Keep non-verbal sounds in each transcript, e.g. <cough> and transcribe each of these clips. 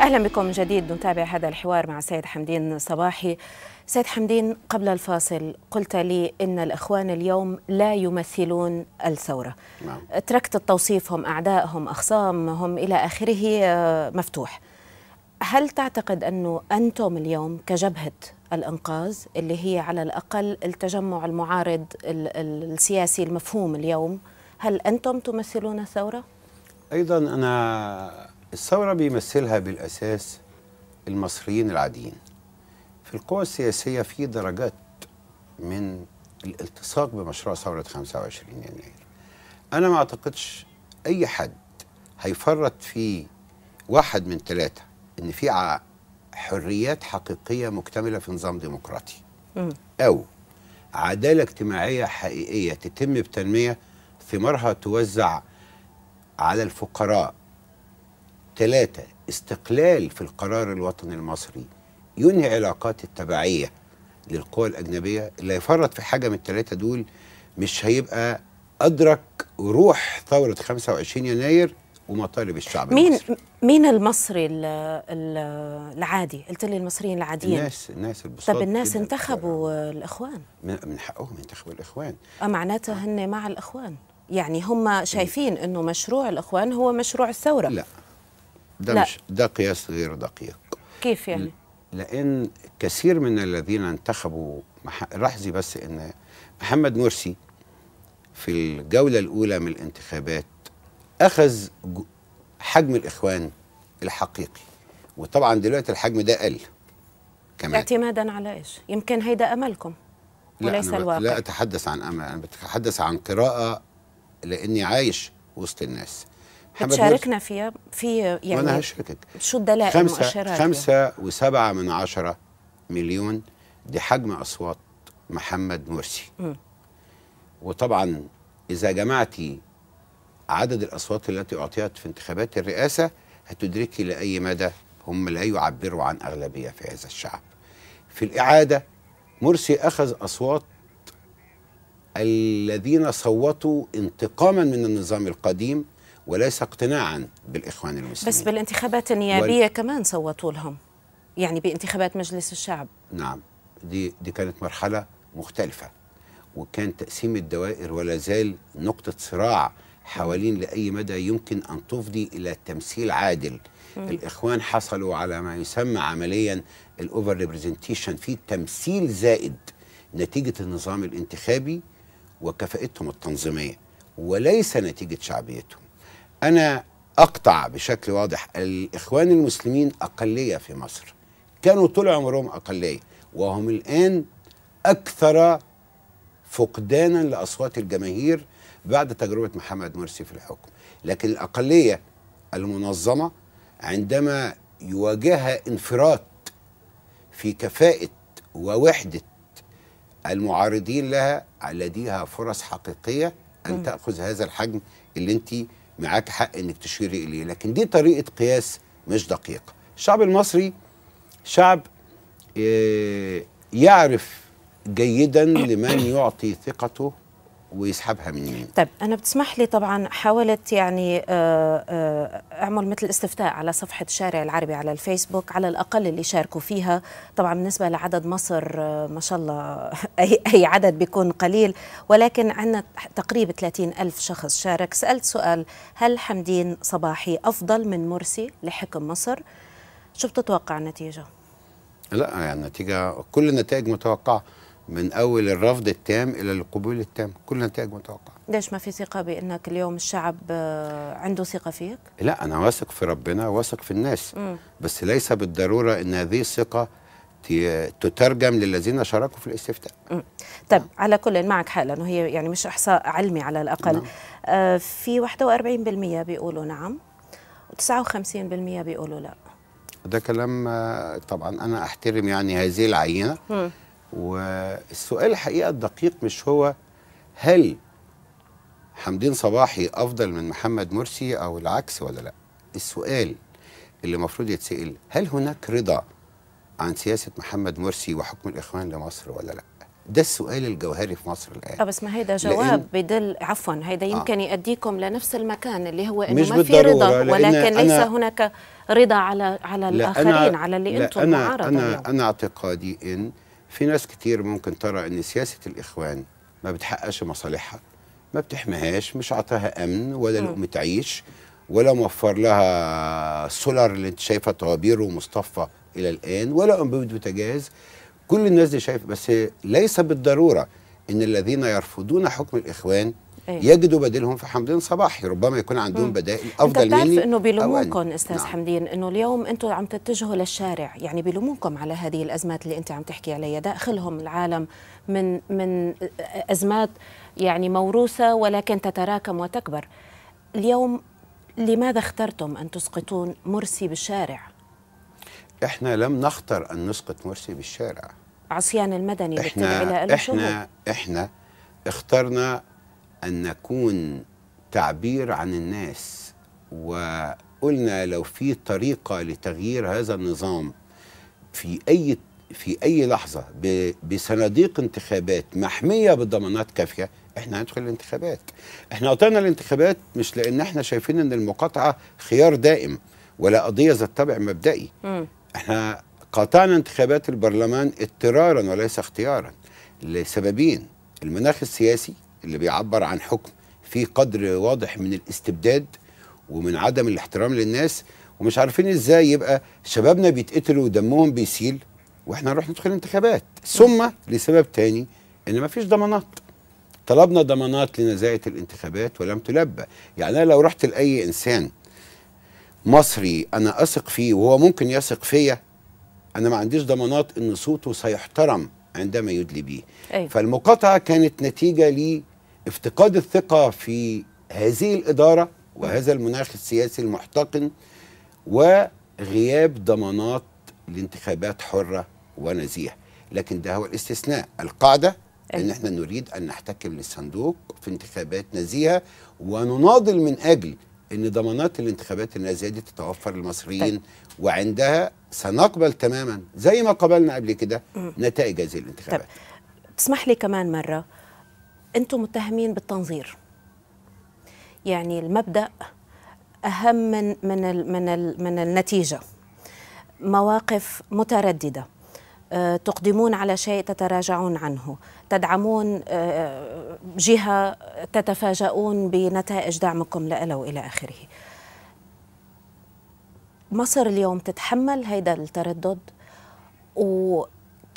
أهلا بكم من جديد نتابع هذا الحوار مع سيد حمدين صباحي سيد حمدين قبل الفاصل قلت لي إن الإخوان اليوم لا يمثلون الثورة نعم. تركت التوصيف هم أعدائهم أخصام هم إلى آخره آه، مفتوح هل تعتقد أنه أنتم اليوم كجبهة الإنقاذ اللي هي على الأقل التجمع المعارض السياسي المفهوم اليوم هل أنتم تمثلون الثورة؟ أيضا أنا الثورة بيمثلها بالأساس المصريين العاديين في القوى السياسية في درجات من الالتصاق بمشروع ثورة 25 يناير أنا ما أعتقدش أي حد هيفرط في واحد من ثلاثة إن في حريات حقيقية مكتملة في نظام ديمقراطي أو عدالة اجتماعية حقيقية تتم بتنمية ثمارها توزع على الفقراء ثلاثة استقلال في القرار الوطني المصري ينهي علاقات التبعية للقوى الأجنبية اللي هيفرط في حاجة من الثلاثة دول مش هيبقى أدرك روح ثورة 25 يناير ومطالب الشعب مين المصري مين المصري الـ الـ العادي؟ قلت لي المصريين العاديين الناس الناس البساط طب الناس انتخبوا الاخوان من حقهم ينتخبوا الاخوان اه معناتها آه. هن مع الاخوان يعني هم شايفين انه مشروع الاخوان هو مشروع الثوره لا ده لا. مش ده قياس غير دقيق كيف يعني؟ لأن كثير من الذين انتخبوا مح... لاحظي بس أن محمد مرسي في الجولة الأولى من الانتخابات أخذ حجم الإخوان الحقيقي وطبعا دلوقتي الحجم ده قل كمان اعتمادا على ايش؟ يمكن هيدا املكم وليس لا الواقع لا اتحدث عن امل انا بتحدث عن قراءه لاني عايش وسط الناس هتشاركنا فيها في يعني وانا هشاركك شو الدلائل خمسة المؤشرات خمسة وسبعة من عشرة مليون دي حجم أصوات محمد مرسي م. وطبعا إذا جمعتي عدد الأصوات التي أعطيت في انتخابات الرئاسة هتدركي لأي مدى هم لا يعبروا عن أغلبية في هذا الشعب في الإعادة مرسي أخذ أصوات الذين صوتوا انتقاما من النظام القديم وليس اقتناعا بالاخوان المسلمين بس بالانتخابات النيابيه وال... كمان صوتوا لهم يعني بانتخابات مجلس الشعب نعم دي دي كانت مرحله مختلفه وكان تقسيم الدوائر ولا زال نقطه صراع حوالين لاي مدى يمكن ان تفضي الى تمثيل عادل مم. الاخوان حصلوا على ما يسمى عمليا الاوفر ريبريزنتيشن في تمثيل زائد نتيجه النظام الانتخابي وكفاءتهم التنظيميه وليس نتيجه شعبيتهم أنا أقطع بشكل واضح الإخوان المسلمين أقلية في مصر كانوا طول عمرهم أقلية وهم الآن أكثر فقدانا لأصوات الجماهير بعد تجربة محمد مرسي في الحكم لكن الأقلية المنظمة عندما يواجهها انفراد في كفاءة ووحدة المعارضين لها لديها فرص حقيقية أن تأخذ هذا الحجم اللي أنت معاك حق انك تشير اليه لكن دي طريقه قياس مش دقيقه الشعب المصري شعب آه، يعرف جيدا لمن يعطي ثقته ويسحبها من يمين طيب انا بتسمح لي طبعا حاولت يعني آه، آه، اعمل مثل استفتاء على صفحه الشارع العربي على الفيسبوك على الاقل اللي شاركوا فيها طبعا بالنسبه لعدد مصر آه، ما شاء الله <laughs> اي اي عدد بيكون قليل ولكن عندنا تقريبا 30 ألف شخص شارك سالت سؤال هل حمدين صباحي افضل من مرسي لحكم مصر شو بتتوقع النتيجه لا يعني النتيجه كل النتائج متوقعه من اول الرفض التام الى القبول التام كل نتائج متوقعه ليش ما في ثقه بانك اليوم الشعب آه، عنده ثقه فيك لا انا واثق في ربنا واثق في الناس مم. بس ليس بالضروره ان هذه الثقه تترجم للذين شاركوا في الاستفتاء طب على كل معك حالا وهي يعني مش احصاء علمي على الاقل نعم. آه في 41% بيقولوا نعم و59% بيقولوا لا ده كلام آه، طبعا انا احترم يعني هذه العينه مم. والسؤال الحقيقه الدقيق مش هو هل حمدين صباحي افضل من محمد مرسي او العكس ولا لا السؤال اللي المفروض يتسال هل هناك رضا عن سياسه محمد مرسي وحكم الاخوان لمصر ولا لا ده السؤال الجوهري في مصر الان آه، بس ما هيدا جواب بدل عفوا هيدا آه. يمكن آه. يؤديكم لنفس المكان اللي هو انه ما في رضا ولكن ليس هناك رضا على على الاخرين على اللي انتم معارضه انا انا اعتقادي ان في ناس كتير ممكن ترى ان سياسه الاخوان ما بتحققش مصالحها ما بتحميهاش مش عطاها امن ولا لقمه عيش ولا موفر لها سولار اللي انت شايفه طوابيره مصطفى الى الان ولا انبوبه بتجاز كل الناس دي شايفه بس ليس بالضروره ان الذين يرفضون حكم الاخوان أيه؟ يجدوا بديلهم في حمدين صباحي ربما يكون عندهم مم. بدائل افضل مني انت بتعرف انه بيلوموكم استاذ نعم. حمدين انه اليوم انتم عم تتجهوا للشارع يعني بيلوموكم على هذه الازمات اللي انت عم تحكي عليها داخلهم العالم من من ازمات يعني موروثه ولكن تتراكم وتكبر اليوم لماذا اخترتم ان تسقطون مرسي بالشارع احنا لم نختر ان نسقط مرسي بالشارع عصيان المدني احنا احنا احنا اخترنا أن نكون تعبير عن الناس وقلنا لو في طريقة لتغيير هذا النظام في أي في أي لحظة بصناديق انتخابات محمية بضمانات كافية احنا هندخل الانتخابات احنا قطعنا الانتخابات مش لان احنا شايفين ان المقاطعة خيار دائم ولا قضية ذات طبع مبدئي احنا قاطعنا انتخابات البرلمان اضطرارا وليس اختيارا لسببين المناخ السياسي اللي بيعبر عن حكم في قدر واضح من الاستبداد ومن عدم الاحترام للناس ومش عارفين ازاي يبقى شبابنا بيتقتلوا ودمهم بيسيل واحنا نروح ندخل انتخابات ثم لسبب تاني ان مفيش ضمانات طلبنا ضمانات لنزاهه الانتخابات ولم تلبى يعني انا لو رحت لاي انسان مصري انا اثق فيه وهو ممكن يثق فيا انا ما عنديش ضمانات ان صوته سيحترم عندما يدلي بيه أيوة. فالمقاطعه كانت نتيجه افتقاد الثقه في هذه الاداره وهذا المناخ السياسي المحتقن وغياب ضمانات لانتخابات حره ونزيهه لكن ده هو الاستثناء القاعده أيه. ان أيوة. احنا نريد ان نحتكم للصندوق في انتخابات نزيهه ونناضل من اجل ان ضمانات الانتخابات النازيه دي تتوفر للمصريين طيب. وعندها سنقبل تماما زي ما قبلنا قبل كده نتائج هذه الانتخابات طيب. تسمح لي كمان مره انتم متهمين بالتنظير يعني المبدا اهم من من الـ من الـ من النتيجه مواقف متردده آه، تقدمون على شيء تتراجعون عنه تدعمون آه، جهه تتفاجؤون بنتائج دعمكم لها والى اخره مصر اليوم تتحمل هيدا التردد و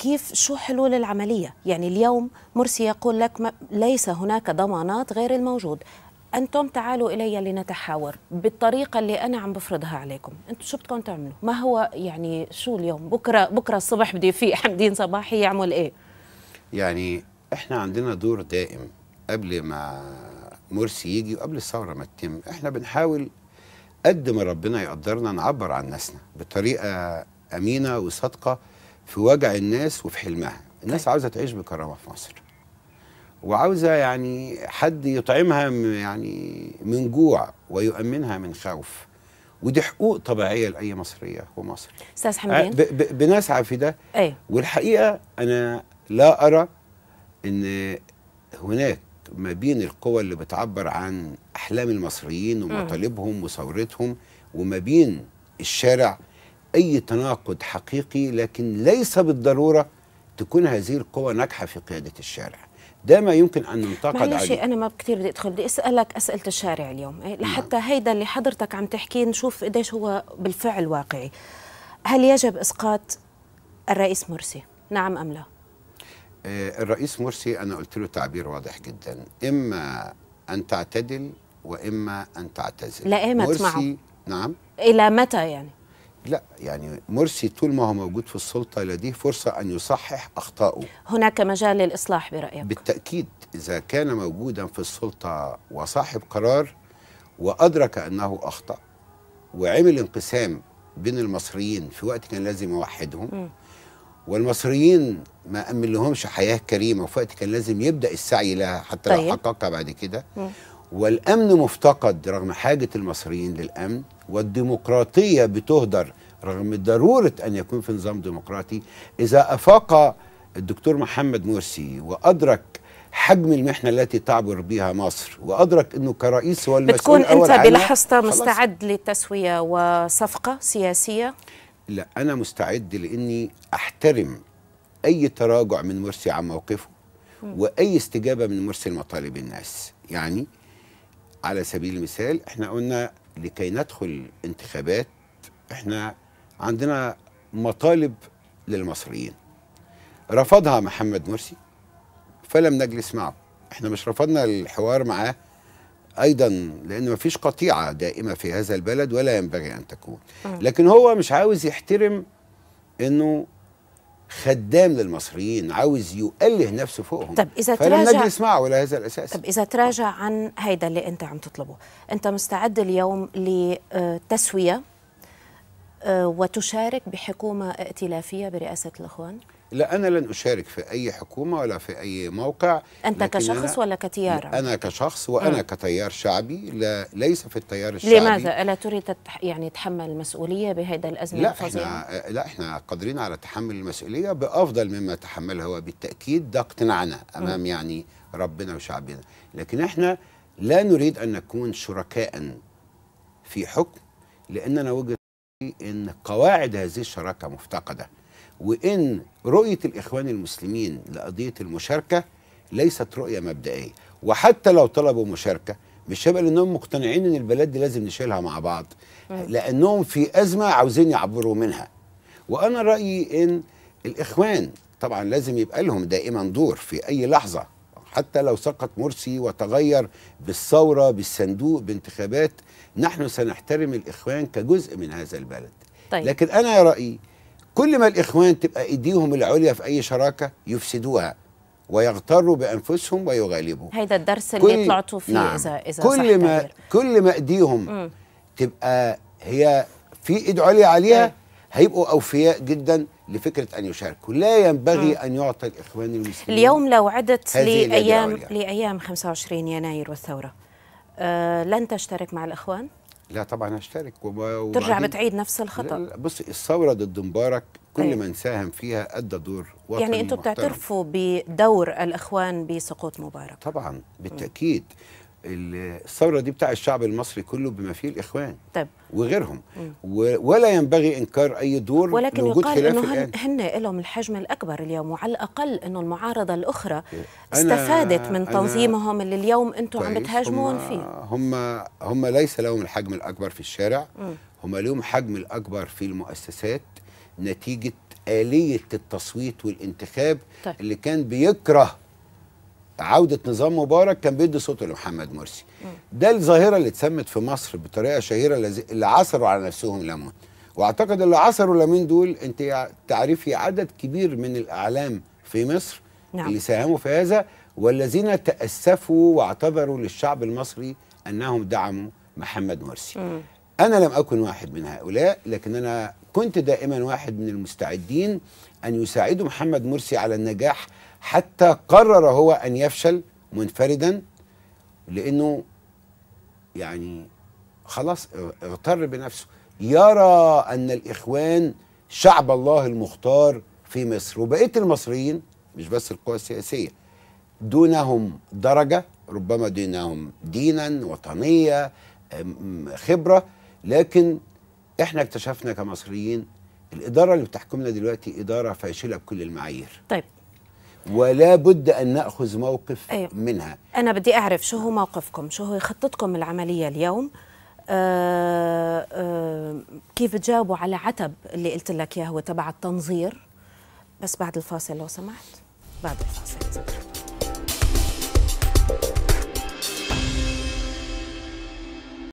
كيف شو حلول العملية يعني اليوم مرسي يقول لك ليس هناك ضمانات غير الموجود أنتم تعالوا إلي لنتحاور بالطريقة اللي أنا عم بفرضها عليكم أنتم شو بدكم تعملوا ما هو يعني شو اليوم بكرة بكرة الصبح بدي في <laughs> حمدين صباحي يعمل إيه يعني إحنا عندنا دور دائم قبل ما مرسي يجي وقبل الثورة ما تتم إحنا بنحاول قد ما ربنا يقدرنا نعبر عن نفسنا بطريقة أمينة وصادقة في وجع الناس وفي حلمها الناس طيب. عاوزه تعيش بكرامه في مصر وعاوزه يعني حد يطعمها يعني من جوع ويؤمنها من خوف ودي حقوق طبيعيه لاي مصريه ومصري استاذ حمدين أه، بنسعى في ده ايوه والحقيقه انا لا ارى ان هناك ما بين القوى اللي بتعبر عن احلام المصريين ومطالبهم وثورتهم وما بين الشارع أي تناقض حقيقي لكن ليس بالضرورة تكون هذه القوة ناجحة في قيادة الشارع ده ما يمكن ان ننتقد عليه انا ما كثير بدي ادخل بدي اسالك اسئله الشارع اليوم إيه، نعم. لحتى هيدا اللي حضرتك عم تحكيه نشوف قديش هو بالفعل واقعي هل يجب اسقاط الرئيس مرسي نعم ام لا آه، الرئيس مرسي انا قلت له تعبير واضح جدا اما ان تعتدل واما ان تعتزل لائمت إيه معه نعم الى متى يعني لا يعني مرسي طول ما هو موجود في السلطه لديه فرصه ان يصحح اخطائه هناك مجال للاصلاح برايك بالتاكيد اذا كان موجودا في السلطه وصاحب قرار وادرك انه اخطا وعمل انقسام بين المصريين في وقت كان لازم يوحدهم م. والمصريين ما أمن لهمش حياة كريمة وفي وقت كان لازم يبدأ السعي لها حتى طيب. لو حققها بعد كده والأمن مفتقد رغم حاجة المصريين للأمن والديمقراطية بتهدر رغم ضرورة أن يكون في نظام ديمقراطي إذا أفاق الدكتور محمد مرسي وأدرك حجم المحنة التي تعبر بها مصر وأدرك أنه كرئيس هو المسؤول بتكون أنت بلحظة مستعد للتسوية وصفقة سياسية؟ لا أنا مستعد لأني أحترم أي تراجع من مرسي عن موقفه وأي استجابة من مرسي لمطالب الناس يعني على سبيل المثال احنا قلنا لكي ندخل انتخابات احنا عندنا مطالب للمصريين رفضها محمد مرسي فلم نجلس معه احنا مش رفضنا الحوار معاه ايضا لان ما فيش قطيعه دائمه في هذا البلد ولا ينبغي ان تكون آه. لكن هو مش عاوز يحترم انه خدام للمصريين عاوز يؤله نفسه فوقهم طب اذا تراجع فلم نجلس معه على هذا الاساس طب اذا تراجع عن هيدا اللي انت عم تطلبه انت مستعد اليوم لتسويه آه، وتشارك بحكومه ائتلافيه برئاسه الاخوان لا أنا لن أشارك في أي حكومة ولا في أي موقع أنت كشخص أنا ولا كتيار؟ أنا كشخص وأنا مم. آه. كتيار شعبي لا ليس في التيار الشعبي لماذا؟ ألا تريد يعني تحمل المسؤولية بهذا الأزمة لا احنا لا إحنا قادرين على تحمل المسؤولية بأفضل مما تحملها وبالتأكيد ده اقتناعنا أمام مم. يعني ربنا وشعبنا لكن إحنا لا نريد أن نكون شركاء في حكم لأننا وجهة أن قواعد هذه الشراكة مفتقدة وإن رؤية الإخوان المسلمين لقضية المشاركة ليست رؤية مبدئية وحتى لو طلبوا مشاركة مش هيبقى لأنهم مقتنعين إن البلد دي لازم نشيلها مع بعض لأنهم في أزمة عاوزين يعبروا منها وأنا رأيي إن الإخوان طبعا لازم يبقى لهم دائما دور في أي لحظة حتى لو سقط مرسي وتغير بالثورة بالصندوق بانتخابات نحن سنحترم الإخوان كجزء من هذا البلد طيب. لكن أنا رأيي كل ما الإخوان تبقى إيديهم العليا في أي شراكة يفسدوها ويغتروا بأنفسهم ويغالبوا هيدا الدرس اللي طلعتوا فيه نعم إذا إذا كل ما تغير. كل ما إيديهم تبقى هي في إيد عليا عليها هيبقوا أوفياء جدا لفكرة أن يشاركوا لا ينبغي م. أن يعطى الإخوان المسلمين اليوم لو عدت لأيام لأيام 25 يناير والثورة أه لن تشترك مع الإخوان؟ لا طبعا اشترك ترجع بتعيد نفس الخطا بص الثوره ضد مبارك كل أيه. من ساهم فيها ادى دور وطني يعني انتم بتعترفوا بدور الاخوان بسقوط مبارك طبعا بالتاكيد م. الثوره دي بتاع الشعب المصري كله بما فيه الاخوان طيب. وغيرهم و ولا ينبغي انكار اي دور ولكن لوجود يقال انه هن لهم الحجم الاكبر اليوم وعلى الاقل انه المعارضه الاخرى استفادت من تنظيمهم اللي اليوم انتم طيب. عم بتهاجمون فيه هم هم ليس لهم الحجم الاكبر في الشارع م. هم لهم حجم الاكبر في المؤسسات نتيجه آلية التصويت والانتخاب طيب. اللي كان بيكره عوده نظام مبارك كان بيدي صوته لمحمد مرسي ده الظاهره اللي اتسمت في مصر بطريقه شهيره اللي عثروا على نفسهم لمون واعتقد اللي عثروا لمين دول انت تعرفي عدد كبير من الاعلام في مصر نعم. اللي ساهموا في هذا والذين تاسفوا واعتبروا للشعب المصري انهم دعموا محمد مرسي مم. انا لم اكن واحد من هؤلاء لكن انا كنت دائما واحد من المستعدين أن يساعد محمد مرسي على النجاح حتى قرر هو أن يفشل منفردا لأنه يعني خلاص اغتر بنفسه يرى أن الإخوان شعب الله المختار في مصر وبقية المصريين مش بس القوى السياسية دونهم درجة ربما دونهم دينا وطنية خبرة لكن احنا اكتشفنا كمصريين الاداره اللي بتحكمنا دلوقتي اداره فاشله بكل المعايير طيب ولا بد ان ناخذ موقف أيوه. منها انا بدي اعرف شو هو موقفكم شو هو خطتكم العمليه اليوم آه آه كيف بتجاوبوا على عتب اللي قلت لك اياه هو تبع التنظير بس بعد الفاصل لو سمحت بعد الفاصل إذا